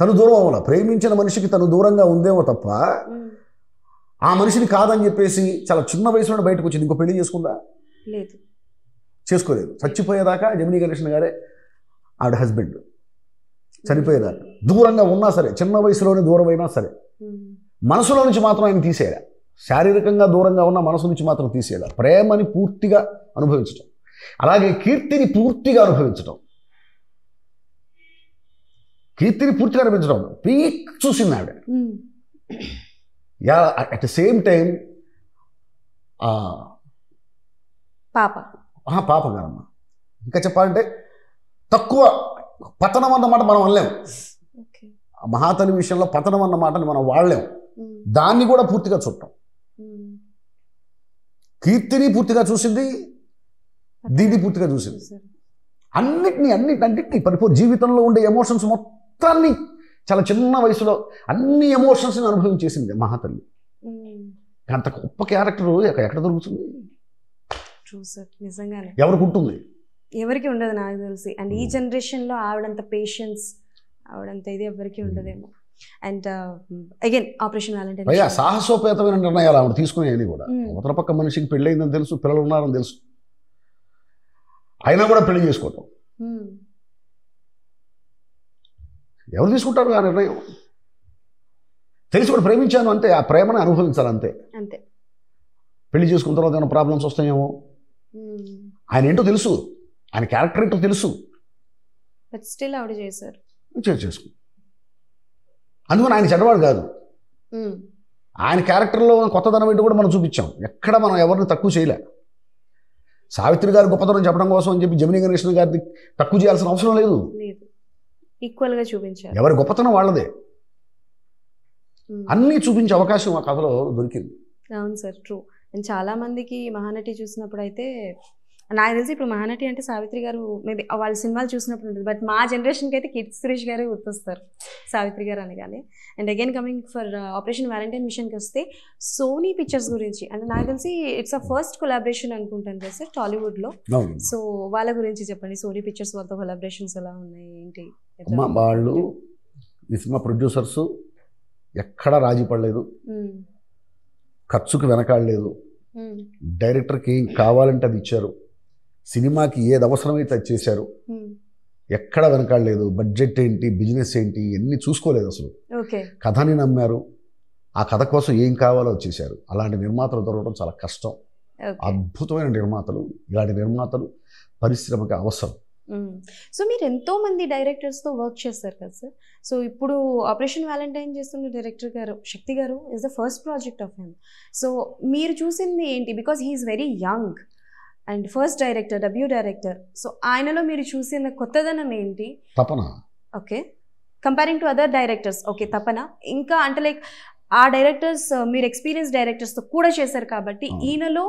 తను దూరం అవ్వాల ప్రేమించిన మనిషికి తను దూరంగా ఉందేమో తప్ప ఆ మనిషిని కాదని చెప్పేసి చాలా చిన్న వయసులో బయటకు వచ్చింది ఇంకో పెళ్లి చేసుకుందా లేదు చేసుకోలేదు చచ్చిపోయేదాకా జమినీ గణేషన్ గారే ఆవిడ హస్బెండ్ చనిపోయేదాన్ని దూరంగా ఉన్నా సరే చిన్న వయసులోనే దూరమైనా సరే మనసులో నుంచి మాత్రం ఆయన తీసేయాలి శారీరకంగా దూరంగా ఉన్న మనసు నుంచి మాత్రం తీసేయాలి ప్రేమని పూర్తిగా అనుభవించటం అలాగే కీర్తిని పూర్తిగా అనుభవించటం కీర్తిని పూర్తిగా అనిపించడం పీక్ చూసింది ఆవిడ yeah at the same time పాప పాప గారమ్మ ఇంకా చెప్పాలంటే తక్కువ పతనం అన్నమాట మనం అనలేము మహాతని విషయంలో పతనం అన్న మాటని మనం వాడలేము దాన్ని కూడా పూర్తిగా చూడటం కీర్తిని పూర్తిగా చూసింది దీన్ని పూర్తిగా చూసింది అన్నిటినీ అన్నిటన్నిటినీ పరిపూర్ జీవితంలో ఉండే ఎమోషన్స్ మొత్తాన్ని చాలా చిన్న వయసులో అన్ని ఎమోషన్స్ని అనుభవించేసింది మహాతల్లి అంత గొప్ప క్యారెక్టర్ ఎక్కడ దొరుకుతుంది ఎవరికి ఉంటుంది ఎవరికి ఉండదు నాకు తెలిసి అండ్ ఈ జనరేషన్లో hmm. ఆవిడంత పేషెన్స్ ఆవిడంత ఇది ఎవరికి hmm. ఉండదేమో అండ్ అగైన్ ఆపరేషన్ అయ్యా సాహసోపేతమైన నిర్ణయాలు ఆవిడ తీసుకునేది కూడా ఉత్తర hmm. పక్క మనిషికి పెళ్ళయిందని తెలుసు పిల్లలు ఉన్నారని తెలుసు అయినా కూడా పెళ్లి చేసుకోవటం ఎవరు తీసుకుంటారు ఆ నిర్ణయం తెలిసి కూడా ప్రేమించాను అంటే ఆ ప్రేమను అనుభవించాలి అంతే అంతే పెళ్లి చేసుకున్న తర్వాత ఏమైనా ప్రాబ్లమ్స్ వస్తాయేమో ఆయన ఏంటో తెలుసు ఆయన క్యారెక్టర్ ఏంటో తెలుసు స్టిల్ ఆవిడ చేశారు చేసుకు అందుకని ఆయన చెడ్డవాడు కాదు hmm. ఆయన క్యారెక్టర్లో కొత్తదనం ఏంటో కూడా మనం చూపించాం ఎక్కడ మనం ఎవరిని తక్కువ చేయలే సావిత్రి గారు గొప్పతనం చెప్పడం కోసం అని చెప్పి జమినీ గణేష్ గారిని తక్కువ చేయాల్సిన అవసరం లేదు ఈక్వల్గా చూపించారు ఎవరి గొప్పతనం వాళ్ళదే hmm. అన్నీ చూపించే అవకాశం ఆ కథలో దొరికింది అవును సార్ ట్రూ అండ్ చాలా మందికి మహానటి చూసినప్పుడు అయితే నాకు తెలిసి ఇప్పుడు మహానటి అంటే సావిత్రి గారు మేబీ వాళ్ళ సినిమాలు చూసినప్పుడు ఉంటుంది బట్ మా జనరేషన్కి అయితే కీర్తి సురేష్ గారే గుర్తొస్తారు సావిత్రి గారు అనగానే and again coming for operation Valentine మిషన్కి వస్తే సోనీ పిక్చర్స్ గురించి అంటే నాకు తెలిసి ఇట్స్ అ ఫస్ట్ కొలాబరేషన్ అనుకుంటాను కదా సార్ టాలీవుడ్లో సో వాళ్ళ గురించి చెప్పండి సోనీ పిక్చర్స్ వాళ్ళతో కొలాబరేషన్స్ ఎలా ఉన్నాయి ఏంటి వాళ్ళు ఈ సినిమా ప్రొడ్యూసర్స్ ఎక్కడా రాజీ పడలేదు hmm. ఖర్చుకు వెనకాడలేదు డైరెక్టర్కి hmm. ఏం కావాలంటే అది ఇచ్చారు సినిమాకి ఏది అవసరమైతే అది చేశారు hmm. ఎక్కడ వెనకాడలేదు బడ్జెట్ ఏంటి బిజినెస్ ఏంటి ఎన్ని చూసుకోలేదు అసలు కథని నమ్మారు ఆ కథ కోసం ఏం కావాలో చేశారు అలాంటి నిర్మాతలు దొరకడం చాలా కష్టం అద్భుతమైన నిర్మాతలు ఇలాంటి నిర్మాతలు పరిశ్రమకి అవసరం hmm. సో మీరు ఎంతో మంది డైరెక్టర్స్తో వర్క్ చేస్తారు కదా సార్ సో ఇప్పుడు ఆపరేషన్ వ్యాలంటైన్ చేస్తున్న director garu Shakti garu is the first project of him so మీరు చూసింది ఏంటి because he's very young and first director W director so ఆయనలో మీరు చూసిన కొత్తదనం ఏంటి తపన okay comparing to other directors okay తపన ఇంకా అంటే లైక్ ఆ డైరెక్టర్స్ మీరు ఎక్స్పీరియన్స్ డైరెక్టర్స్తో కూడా చేశారు కాబట్టి ఈయనలో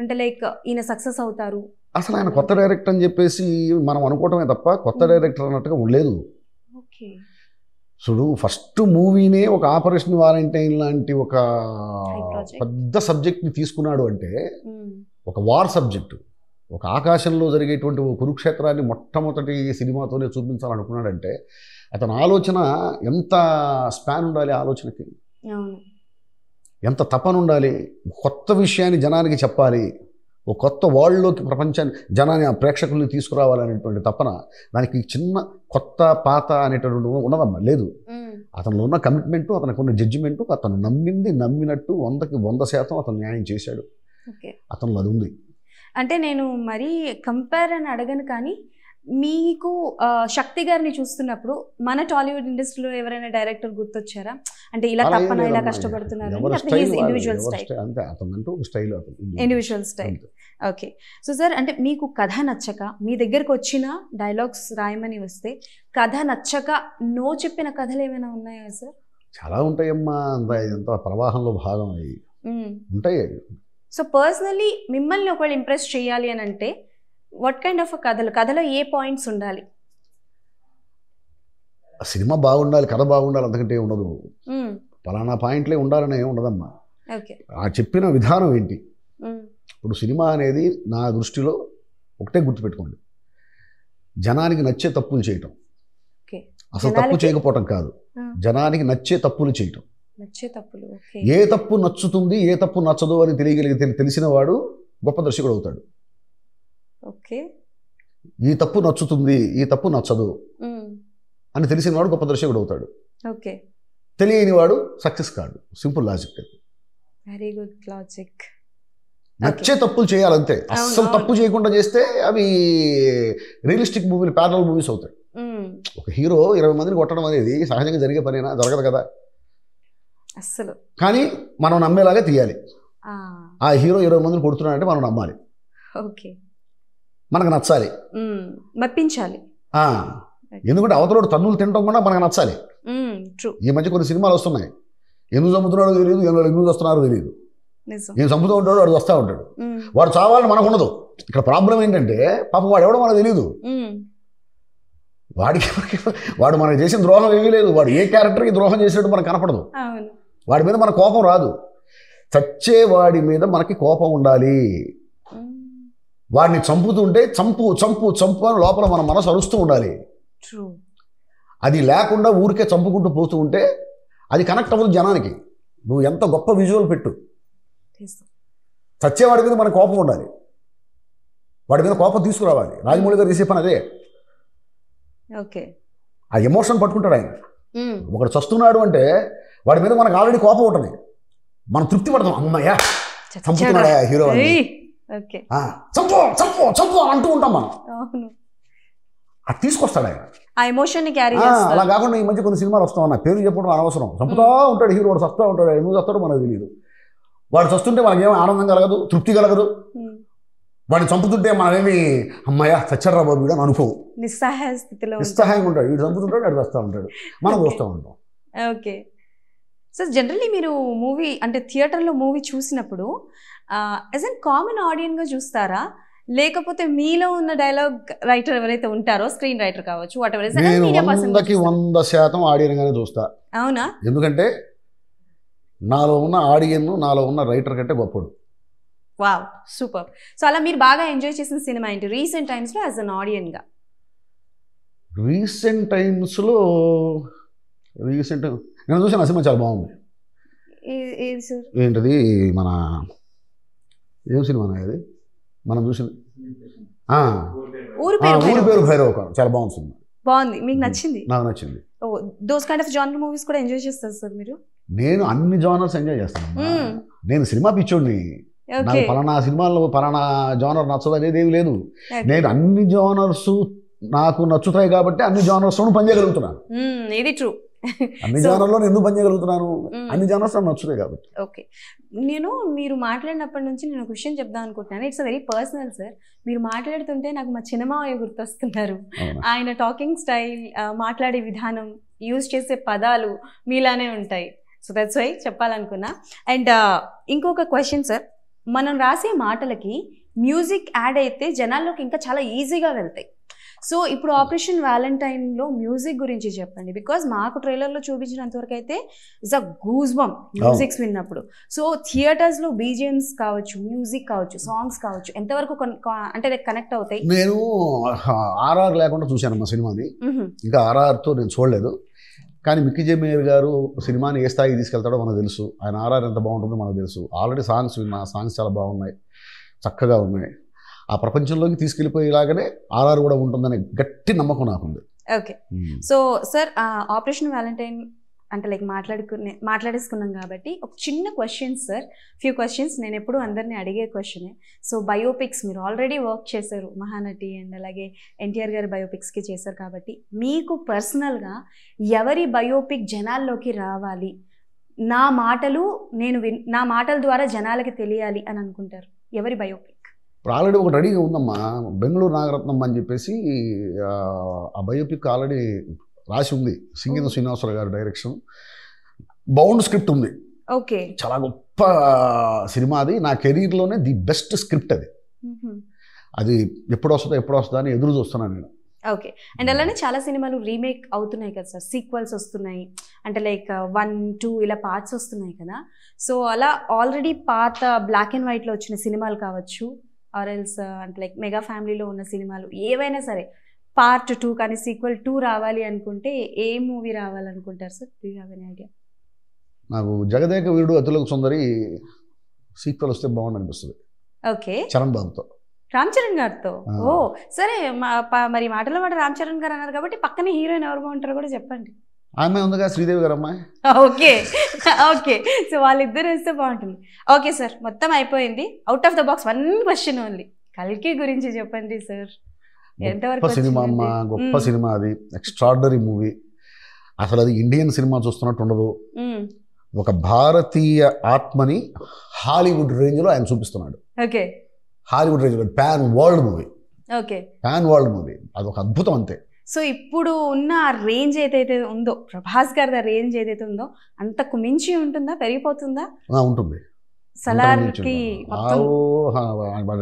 అంటే లైక్ ఈయన సక్సెస్ అవుతారు అసలు ఆయన కొత్త డైరెక్టర్ అని చెప్పేసి మనం అనుకోవటమే తప్ప కొత్త hmm. డైరెక్టర్ అన్నట్టుగా ఉండలేదు ఓకే చూడు ఫస్ట్ మూవీనే ఒక ఆపరేషన్ వారంటైన్ లాంటి ఒక పెద్ద సబ్జెక్ట్ని తీసుకున్నాడు అంటే hmm. ఒక వార్ సబ్జెక్టు ఒక ఆకాశంలో జరిగేటువంటి ఓ కురుక్షేత్రాన్ని మొట్టమొదటి సినిమాతోనే చూపించాలనుకున్నాడంటే అతని ఆలోచన ఎంత స్పాన్ ఉండాలి ఆలోచనకి ఎంత తపన ఉండాలి కొత్త విషయాన్ని జనానికి చెప్పాలి ఒక కొత్త వాళ్ళలోకి ప్రపంచాన్ని జనాన్ని ఆ ప్రేక్షకుల్ని తీసుకురావాలనేటువంటి తపన దానికి చిన్న కొత్త పాత అనేటటువంటి ఉన్నదమ్మా లేదు అతనిలో ఉన్న కమిట్మెంటు అతనికి ఉన్న జడ్జిమెంటు అతను నమ్మింది నమ్మినట్టు వందకి వంద శాతం అతను న్యాయం చేశాడు అతను అది ఉంది అంటే నేను మరి కంపేర్ అని అడగను కానీ మీకు శక్తి గారిని చూస్తున్నప్పుడు మన టాలీవుడ్ ఇండస్ట్రీలో ఎవరైనా డైరెక్టర్ గుర్తొచ్చారా అంటే ఇలా తప్పన ఇలా కష్టపడుతున్నారు individual style okay so sir అంటే మీకు కథ నచ్చక మీ దగ్గరకు వచ్చిన డైలాగ్స్ రాయమని వస్తే కథ నచ్చక నో చెప్పిన కథలు ఏమైనా ఉన్నాయా సార్ చాలా ఉంటాయమ్మా అంత ప్రవాహంలో భాగం అయ్యి ఉంటాయి సో పర్సనలీ మిమ్మల్ని ఒకవేళ ఇంప్రెస్ చేయాలి అని అంటే వాట్ కైండ్ ఆఫ్ కథలు కథలో ఏ పాయింట్స్ ఉండాలి సినిమా బాగుండాలి కథ బాగుండాలి అంతకంటే ఉండదు hmm. పలానా పాయింట్లే ఉండాలని ఏమి ఉండదమ్మా ఆ చెప్పిన విధానం ఏంటి hmm. ఇప్పుడు సినిమా అనేది నా దృష్టిలో ఒకటే గుర్తుపెట్టుకోండి జనానికి నచ్చే తప్పులు చేయటం అసలు తప్పు చేయకపోవటం కాదు hmm. జనానికి నచ్చే తప్పులు చేయటం ఏ తప్పు నచ్చుతుంది ఏ తప్పు నచ్చదు అని తెలియగలిగితే తెలిసిన వాడు గొప్ప దర్శకుడు అవుతాడు ఓకే ఈ తప్పు నచ్చుతుంది ఈ తప్పు నచ్చదు అని తెలిసిన వాడు గొప్ప దర్శకుడు అవుతాడు ఓకే తెలియని వాడు సక్సెస్ కాడు simple logic very good logic నచ్చే తప్పులు చేయాలంతే అస్సలు తప్పు చేయకుండా చేస్తే అవి రియలిస్టిక్ మూవీలు ప్యారల్ మూవీస్ అవుతాయి ఒక హీరో ఇరవై మందిని కొట్టడం అనేది సహజంగా జరిగే పనేనా జరగదు కదా అసలు కానీ మనం నమ్మేలాగా తీయాలి ఆ హీరో ఇరవై మందిని కొడుతున్నాడంటే మనం నమ్మాలి ఓకే మనకు నచ్చాలి మప్పించాలి ఎందుకంటే అవతలోడు తన్నులు తినడం కూడా మనకు నచ్చాలి ఈ మధ్య కొన్ని సినిమాలు వస్తున్నాయి ఎందుకు చంపుతున్నాడో తెలియదు ఎందుకు వస్తున్నారో తెలియదు నేను చంపుతూ ఉంటాడు వాడు వస్తూ ఉంటాడు వాడు చావాలని మనకు ఉండదు ఇక్కడ ప్రాబ్లం ఏంటంటే పాప వాడు ఎవడో మనకు తెలియదు వాడికి వాడు మనకు చేసిన ద్రోహం ఏమీ లేదు వాడు ఏ క్యారెక్టర్కి ద్రోహం చేసినట్టు మనకు కనపడదు వాడి మీద మన కోపం రాదు చచ్చేవాడి మీద మనకి కోపం ఉండాలి వాడిని చంపుతుంటే చంపు చంపు చంపు అని లోపల మన మనసు అరుస్తూ ఉండాలి అది లేకుండా ఊరికే చంపుకుంటూ పోతూ ఉంటే అది కనెక్ట్ అవ్వదు జనానికి నువ్వు ఎంత గొప్ప విజువల్ పెట్టు చచ్చేవాడి మీద మనకు కోపం ఉండాలి వాడి మీద కోపం తీసుకురావాలి రాజమౌళి గారు తీసే పని అదే ఓకే ఆ ఎమోషన్ పట్టుకుంటాడు ఆయన ఒకడు చస్తున్నాడు అంటే వాడి మీద మనకు ఆల్రెడీ కోపం ఉంటుంది మనం తృప్తి పడతాం అమ్మాయ్యా చంపుతున్నాడు హీరో చంపు చంపు చంపు అని అంటూ ఉంటాం మనం అది తీసుకొస్తాడు ఆయన ఆ అలా కాకుండా ఈ మధ్య కొన్ని సినిమాలు వస్తా ఉన్నాయి పేరు చెప్పడం అనవసరం చంపుతా ఉంటాడు హీరో వాడు చస్తా ఉంటాడు ఎందుకు చస్తాడు మనకు తెలియదు వాడు చస్తుంటే ఏమో ఆనందం కలగదు తృప్తి కలగదు వాడిని చంపుతుంటే మనమేమి అమ్మాయ చచ్చర్రా బాబు అని అనుకోవు నిస్సహాయ స్థితిలో నిస్సహాయంగా ఉంటాడు వీడు చంపుతుంటాడు వాడు వస్తూ ఉంటాడు మనం వస్తూ ఉంటాం ఓకే సార్ జనరల్లీ మీరు మూవీ అంటే థియేటర్లో మూవీ చూసినప్పుడు యాజ్ అన్ కామన్ ఆడియన్గా చూస్తారా లేకపోతే మీలో ఉన్న డైలాగ్ రైటర్ ఎవరైతే ఉంటారో స్క్రీన్ రైటర్ కావచ్చు వందకి వంద శాతం ఆడియన్గానే చూస్తా అవునా ఎందుకంటే నాలో ఉన్న ఆడియన్ నాలో ఉన్న రైటర్ కంటే గొప్పడు వావ్ సూపర్ సో అలా మీరు బాగా ఎంజాయ్ చేసిన సినిమా ఏంటి రీసెంట్ టైమ్స్లో యాజ్ అన్ ఆడియన్గా రీసెంట్ టైమ్స్లో రీసెంట్ నేను చూసిన సినిమా చాలా బాగుంది ఏంటది మన ఏం సినిమా అది మనం చూసింది ఊరి పేరు భైరవ చాలా బాగుంది సినిమా బాగుంది మీకు నచ్చింది నాకు నచ్చింది oh those kind of genre movies కూడా ఎంజాయ్ చేస్తారు సార్ మీరు నేను అన్ని జానర్స్ ఎంజాయ్ చేస్తాను నేను సినిమా పిచ్చోడిని నాకు పలానా సినిమాల్లో పలానా జానర్ నచ్చదు అనేది ఏమి లేదు నేను అన్ని జానర్స్ నాకు నచ్చుతాయి కాబట్టి అన్ని జానర్స్ పనిచేయగలుగుతున్నాను ఇది ట్రూ అన్ని జానర్లో ఎందుకు పనిచేయగలుగుతున్నాను అన్ని జానర్స్ నాకు నచ్చుతాయి కాబట్టి ఓకే నేను మీరు మాట్లాడినప్పటి నుంచి నేను ఒక విషయం చెప్దాం అనుకుంటున్నాను ఇట్స్ వెరీ పర్సనల్ సార్ మీరు మాట్లాడుతుంటే నాకు మా సినిమా గుర్తొస్తున్నారు ఆయన టాకింగ్ స్టైల్ మాట్లాడే విధానం యూజ్ చేసే పదాలు మీలానే ఉంటాయి సో దట్స్ వై చెప్పాలనుకున్నా అండ్ ఇంకొక క్వశ్చన్ సార్ మనం రాసే మాటలకి మ్యూజిక్ యాడ్ అయితే జనాల్లోకి ఇంకా చాలా ఈజీగా వెళ్తాయి సో ఇప్పుడు ఆపరేషన్ వ్యాలంటైన్లో మ్యూజిక్ గురించి చెప్పండి బికాజ్ మాకు ట్రైలర్లో చూపించినంత వరకు అయితే is a goose bump musics విన్నప్పుడు సో థియేటర్స్లో బీజిఎంస్ కావచ్చు మ్యూజిక్ కావచ్చు సాంగ్స్ కావచ్చు ఎంతవరకు అంటే కనెక్ట్ అవుతాయి నేను ఆర్ఆర్ లేకుండా చూశాను మా సినిమాని ఇంకా ఆర్ఆర్తో నేను చూడలేదు కానీ మిక్కీ జమీర్ గారు సినిమాని ఏ స్థాయికి తీసుకెళ్తాడో మనకు తెలుసు ఆయన ఆర్ఆర్ ఎంత బాగుంటుందో మనకు తెలుసు ఆల్రెడీ సాంగ్స్ విన్నా సాంగ్స్ చాలా బాగున్నాయి చక్కగా ఉన్నాయి ఆ ప్రపంచంలోకి తీసుకెళ్ళిపోయేలాగానే ఆర్ఆర్ కూడా ఉంటుందనే గట్టి నమ్మకం నాకుంది okay so sir operation Valentine అంటే లైక్ మాట్లాడుకునే మాట్లాడేసుకున్నాం కాబట్టి ఒక చిన్న క్వశ్చన్స్ సార్ ఫ్యూ క్వశ్చన్స్ నేను ఎప్పుడు అందరినీ అడిగే క్వశ్చనే సో బయోపిక్స్ మీరు ఆల్రెడీ వర్క్ చేశారు మహానటి అండ్ అలాగే ఎన్టీఆర్ గారి బయోపిక్స్కి చేశారు కాబట్టి మీకు పర్సనల్గా ఎవరి బయోపిక్ జనాల్లోకి రావాలి నా మాటలు నేను విన్ నా మాటల ద్వారా జనాలకి తెలియాలి అని అనుకుంటారు ఎవరి బయోపిక్ ఇప్పుడు ఆల్రెడీ ఒకటి అడిగి ఉందమ్మా బెంగళూరు నాగరత్నం అని చెప్పేసి ఆ బయోపిక్ ఆల్రెడీ రాసి ఉంది సింగిన Srinivasarao garu direction bound script ఉంది ఓకే చాలా గొప్ప సినిమా అది నా కెరీర్లోనే ది బెస్ట్ స్క్రిప్ట్ అది అది ఎప్పుడు వస్తుందో ఎప్పుడు వస్తుందో అని ఎదురు చూస్తున్నాను నేను ఓకే అండ్ అలానే చాలా సినిమాలు రీమేక్ అవుతున్నాయి కదా సార్ సీక్వెల్స్ వస్తున్నాయి అంటే లైక్ uh, వన్ టూ ఇలా పార్ట్స్ వస్తున్నాయి కదా సో అలా ఆల్రెడీ పాత బ్లాక్ అండ్ వైట్లో వచ్చిన సినిమాలు కావచ్చు ఆర్ ఎల్స్ uh, అంటే లైక్ మెగా ఫ్యామిలీలో ఉన్న సినిమాలు ఏవైనా సరే పార్ట్ టూ కానీ సీక్వెల్ టూ రావాలి అనుకుంటే ఏ మూవీ రావాలనుకుంటారు sir do have any idea నాకు జగదేక వీరుడు అతులకు సుందరి సీక్వెల్ వస్తే బాగుండు అనిపిస్తుంది ఓకే చరణ్ బాబుతో రామ్ చరణ్ గారితో ఓ సరే మరి మాటల మాట రామ్ చరణ్ గారు అన్నారు కాబట్టి పక్కనే హీరోయిన్ ఎవరు బాగుంటారు కూడా చెప్పండి ఆమె ఉందిగా శ్రీదేవి గారు అమ్మాయి ఓకే ఓకే సో వాళ్ళిద్దరు వేస్తే బాగుంటుంది ఓకే సార్ మొత్తం అయిపోయింది out of the box one question only కల్కి గురించి చెప్పండి సార్ గొప్ప సినిమా అమ్మ గొప్ప సినిమా అది ఎక్స్ట్రాడనరీ మూవీ అసలు అది ఇండియన్ సినిమా చూస్తున్నట్టు ఉండదు ఒక భారతీయ ఆత్మని హాలీవుడ్ రేంజ్ లో ఆయన చూపిస్తున్నాడు okay Hollywood range pan world movie okay pan world movie అది ఒక అద్భుతం అంతే సో ఇప్పుడు ఉన్న ఆ రేంజ్ ఏదైతే ఉందో ప్రభాస్ గారి రేంజ్ ఏదైతే ఉందో అంతకు మించి ఉంటుందా పెరిగిపోతుందా ఉంటుంది సలార్కి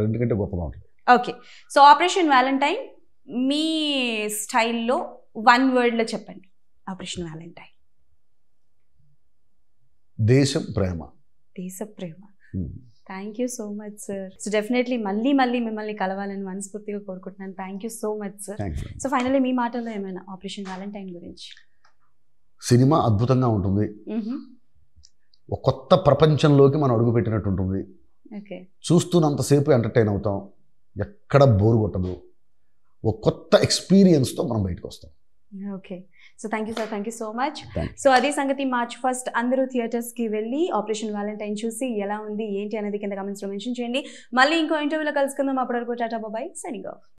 రెండుకంటే గొప్పగా ఉంటుంది ఓకే సో ఆపరేషన్ వ్యాలంటైన్ మీ స్టైల్లో వన్ వర్డ్లో చెప్పండి ఆపరేషన్ వ్యాలంటైన్ దేశం ప్రేమ దేశ ప్రేమ thank you so much sir so definitely మళ్ళీ మళ్ళీ మిమ్మల్ని కలవాలని మనస్ఫూర్తిగా కోరుకుంటున్నాను thank you so much sir so finally మీ మాటల్లో ఏమైనా ఆపరేషన్ వ్యాలంటైన్ గురించి సినిమా అద్భుతంగా ఉంటుంది mm-hmm. ఒక కొత్త ప్రపంచంలోకి మనం అడుగుపెట్టినట్టు ఉంటుంది చూస్తున్నంతసేపు ఎంటర్టైన్ అవుతాం ఎక్కడ బోర్ కొట్టదు ఒక కొత్త ఎక్స్పీరియన్స్తో మనం బయటకు వస్తాం okay so thank you sir thank you so much so అదే సంగతి మార్చ్ ఫస్ట్ అందరూ థియేటర్స్కి వెళ్ళి ఆపరేషన్ వ్యాలంటైన్ చూసి ఎలా ఉంది ఏంటి అనేది కింద కమెంట్స్లో మెన్షన్ చేయండి మళ్ళీ ఇంకో ఇంటర్వ్యూలో కలుసుకుందాం అప్పటివరకు టాటా బాబాయ్ సరిగా